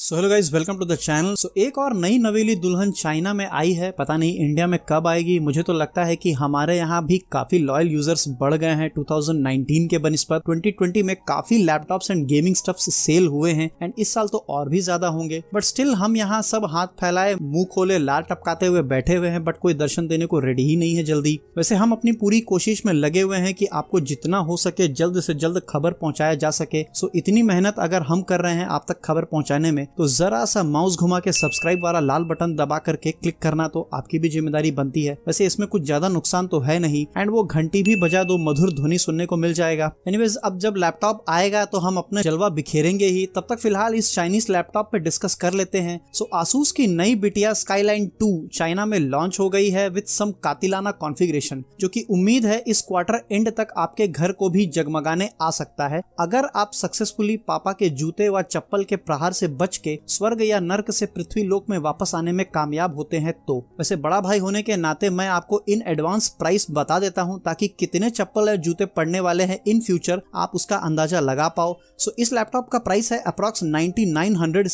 So hello guys welcome to the channel so एक और नई नवेली दुल्हन चाइना में आई है पता नहीं इंडिया में कब आएगी मुझे तो लगता है कि हमारे यहाँ भी काफी लॉयल यूजर्स बढ़ गए हैं 2019 के बनस्पत 2020 में काफी laptops and gaming stuffs sale हुए हैं एंड इस साल तो और भी ज्यादा होंगे बट स्टिल हम यहाँ सब हाथ फैलाए मुंह खोले लाल टपकाते हुए बैठे हुए हैं बट कोई दर्शन देने को रेडी ही नहीं है जल्दी वैसे हम अपनी पूरी कोशिश में लगे हुए हैं कि आपको जितना हो सके जल्द से जल्द खबर पहुंचाया जा सके सो इतनी मेहनत अगर हम कर रहे हैं आप तक खबर पहुंचाने में तो जरा सा माउस घुमा के सब्सक्राइब वाला लाल बटन दबा करके क्लिक करना तो आपकी भी जिम्मेदारी बनती है वैसे इसमें कुछ ज्यादा नुकसान तो है नहीं एंड वो घंटी भी बजा दो मधुर ध्वनि सुनने को मिल जाएगा एनीवेज अब जब लैपटॉप आएगा तो हम अपने जलवा बिखेरेंगे ही तब तक फिलहाल इस चाइनीज लैपटॉप पे डिस्कस कर लेते हैं सो आसूस की नई बिटिया स्काईलाइन टू चाइना में लॉन्च हो गई है विद सम कातिलाना कॉन्फ़िगरेशन जो कि उम्मीद है इस क्वार्टर एंड तक आपके घर को भी जगमगाने आ सकता है अगर आप सक्सेसफुली पापा के जूते व चप्पल के प्रहार से बच के स्वर्ग या नर्क से पृथ्वी लोक में वापस आने में कामयाब होते हैं तो वैसे बड़ा भाई होने के नाते मैं आपको इन एडवांस प्राइस बता देता हूँ ताकि कितने चप्पल या जूते पड़ने वाले हैं इन फ्यूचर आप उसका अंदाजा लगा पाओ सो इस लैपटॉप का प्राइस है अप्रोक्स नाइनटी नाइन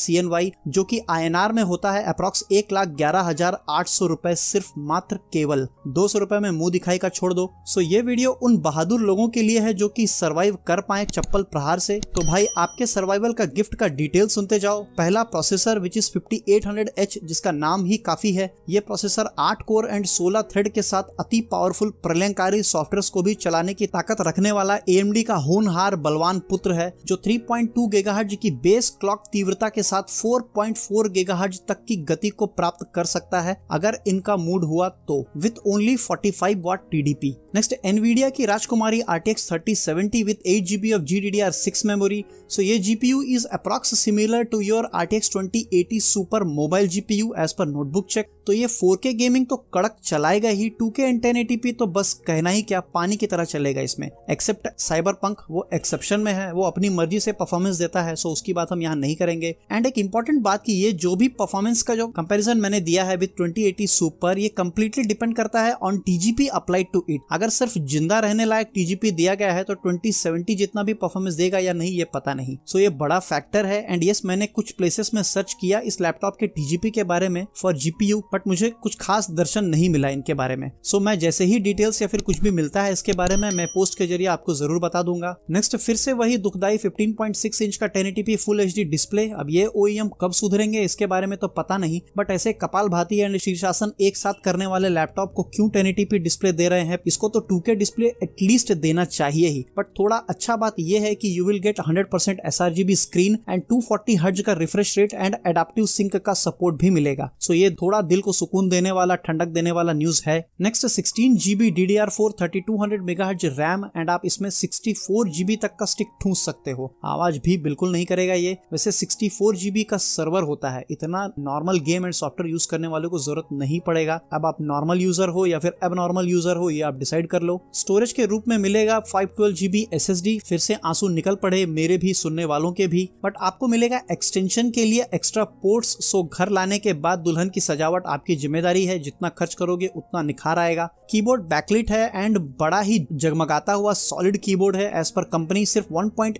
जो की आई में होता है अप्रोक्स एक लाख ग्यारह हजार आठ सौ रूपए सिर्फ मात्र केवल दो सौ रूपए में मुंह दिखाई का छोड़ दो सो ये वीडियो उन बहादुर लोगों के लिए है जो कि सरवाइव कर पाए चप्पल प्रहार से तो भाई आपके सर्वाइवल का गिफ्ट का डिटेल सुनते जाओ पहला प्रोसेसर विच इज 5800H जिसका नाम ही काफी है ये प्रोसेसर 8 कोर एंड 16 थ्रेड के साथ अति पावरफुल प्रलयकारी सॉफ्टवेयर को भी चलाने की ताकत रखने वाला AMD का होनहार बलवान पुत्र है जो 3.2 पॉइंट की बेस क्लॉक तीव्रता के साथ 4.4 पॉइंट तक की गति को प्राप्त कर सकता है अगर इनका मूड हुआ तो with only 45 watt TDP next Nvidia की राजकुमारी thirty seventy with eight GB of G D D R six memory so ये you is approx similar to your पर R T X twenty eighty super mobile GPU as per notebook check तो ये 4K gaming तो कड़क चलाएगा ही 2K and 1080p तो बस कहना ही क्या पानी की तरह चलेगा इसमें एक्सेप्ट साइबर पंख वो एक्सेप्शन में है वो अपनी मर्जी से परफॉर्मेंस देता है सो उसकी बात हम यहाँ नहीं करेंगे एंड एक इंपॉर्टेंट बात की ये जो भी परफॉर्मेंस का जो कंपेरिजन मैंने दिया है विद ट्वेंटी सुपर ये कम्प्लीटली डिपेंड करता है on TGP applied to it अगर सिर्फ जिंदा रहने लायक टीजीपी दिया गया है तो ट्वेंटी जितना भी परफॉर्मेंस देगा या नहीं ये पता नहीं सो so ये बड़ा फैक्टर है एंड यस मैंने कुछ प्लेसेस में सर्च किया इस लैपटॉप के टीजीपी के बारे में फॉर जीपीयू बट मुझे कुछ खास दर्शन नहीं मिला इनके बारे में सो so, मैं जैसे ही डिटेल्स या फिर कुछ भी मिलता है इसके बारे में मैं पोस्ट के जरिए आपको जरूर बता दूंगा नेक्स्ट फिर से वही दुखदाई फिफ्टीन इंच का 1080p फुल एच डिस्प्ले अब ये ओ e कब सुधरेंगे इसके बारे में तो पता नहीं बट ऐसे कपाल भाती एंड शीर्षासन एक साथ करने वाले लैपटॉप को क्यों टेन डिस्प्ले दे रहे हैं इसको तो टू डिस्प्ले एटलीस्ट देना चाहिए ही बट थोड़ा अच्छा बात यह है कि you will get hundred R GB screen and two forty hertz का refresh rate and adaptive sync का सपोर्ट भी मिलेगा सो ये थोड़ा दिल को सुकून देने वाला ठंडक देने वाला न्यूज है next sixteen GB D D R four thirty two hundred mega RAM and आप इसमें सिक्सटी फोर जीबी तक का स्टिक ठूस सकते हो आवाज भी बिल्कुल नहीं करेगा ये वैसे सिक्सटी फोर जीबी का सर्वर होता है इतना normal game and software use करने वाले को जरूरत नहीं पड़ेगा अब आप नॉर्मल यूजर हो या फिर अब नॉर्मल यूजर हो ये आप डिसाइड कर लो स्टोरेज के रूप में मिलेगा five twelve GB S S D फिर से आंसू निकल पड़े मेरे भी सुनने वालों के भी बट आपको मिलेगा एक्सटेंशन एक्सटेंशन के लिए एक्स्ट्रा पोर्ट्स सो घर लाने के बाद दुल्हन की सजावट आपकी जिम्मेदारी है जितना खर्च करोगे उतना निखार आएगा कीबोर्ड बैकलिट है एंड बड़ा ही जगमगाता हुआ सॉलिड कीबोर्ड है एज पर कंपनी सिर्फ 1.8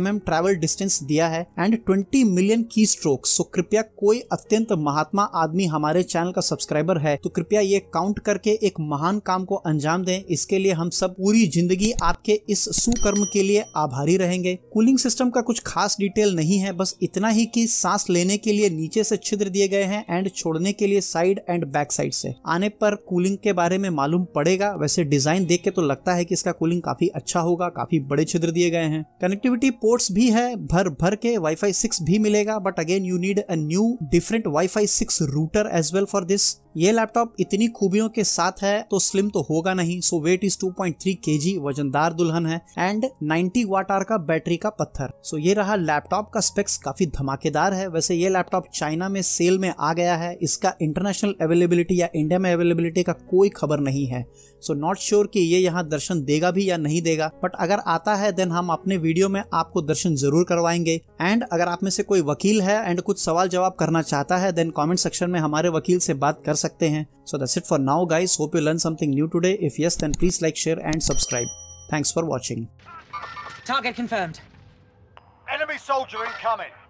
mm ट्रैवल डिस्टेंस दिया है and 20 million key stroke so कृपया कोई अत्यंत महात्मा आदमी हमारे चैनल का सब्सक्राइबर है तो कृपया ये काउंट करके एक महान काम को अंजाम दें इसके लिए हम सब पूरी जिंदगी आपके इस सुकर्म के लिए आभारी रहेंगे कूलिंग सिस्टम का कुछ खास डिटेल नहीं है बस इतना ही की सांस लेने के लिए नीचे से छिद्र दिए गए हैं एंड छोड़ने के लिए साइड एंड बैक साइड से आने पर कूलिंग के बारे में मालूम पड़ेगा वैसे डिजाइन देख के तो लगता है कि इसका कूलिंग काफी अच्छा होगा काफी बड़े छिद्र दिए गए हैं कनेक्टिविटी पोर्ट्स भी है भर भर के वाईफाई सिक्स भी मिलेगा but again you need a new different wifi six router as well for this ये लैपटॉप इतनी खूबियों के साथ है तो स्लिम तो होगा नहीं सो वेट इज 2.3 पॉइंट वजनदार दुल्हन है एंड 90 वाट आर का बैटरी का पत्थर सो ये रहा लैपटॉप का स्पेक्स काफी धमाकेदार है वैसे ये लैपटॉप चाइना में सेल में आ गया है इसका इंटरनेशनल अवेलेबिलिटी या इंडिया में अवेलेबिलिटी का कोई खबर नहीं है सो नॉट श्योर कि ये यहाँ दर्शन देगा भी या नहीं देगा बट अगर आता है देन हम अपने वीडियो में आपको दर्शन जरूर करवाएंगे एंड अगर आप में से कोई वकील है एंड कुछ सवाल जवाब करना चाहता है देन कॉमेंट सेक्शन में हमारे वकील से बात कर सकते हैं so that's it for now guys hope you learn something new today if yes then please like share and subscribe thanks for watching Target confirmed. Enemy soldier incoming.